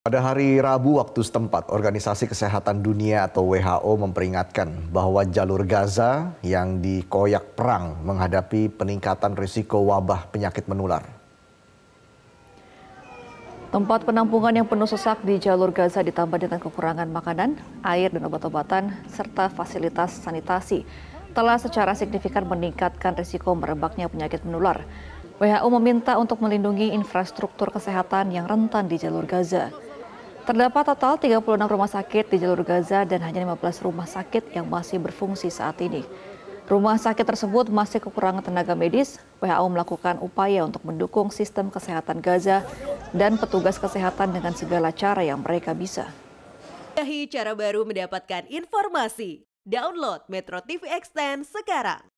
Pada hari Rabu waktu setempat, Organisasi Kesehatan Dunia atau WHO memperingatkan bahwa jalur Gaza yang dikoyak perang menghadapi peningkatan risiko wabah penyakit menular. Tempat penampungan yang penuh sesak di jalur Gaza ditambah dengan kekurangan makanan, air dan obat-obatan, serta fasilitas sanitasi telah secara signifikan meningkatkan risiko merebaknya penyakit menular. WHO meminta untuk melindungi infrastruktur kesehatan yang rentan di jalur Gaza. Terdapat total 36 rumah sakit di jalur Gaza dan hanya 15 rumah sakit yang masih berfungsi saat ini. Rumah sakit tersebut masih kekurangan tenaga medis. WHO melakukan upaya untuk mendukung sistem kesehatan Gaza dan petugas kesehatan dengan segala cara yang mereka bisa. Cara baru mendapatkan informasi. Download Metro TV Extend sekarang.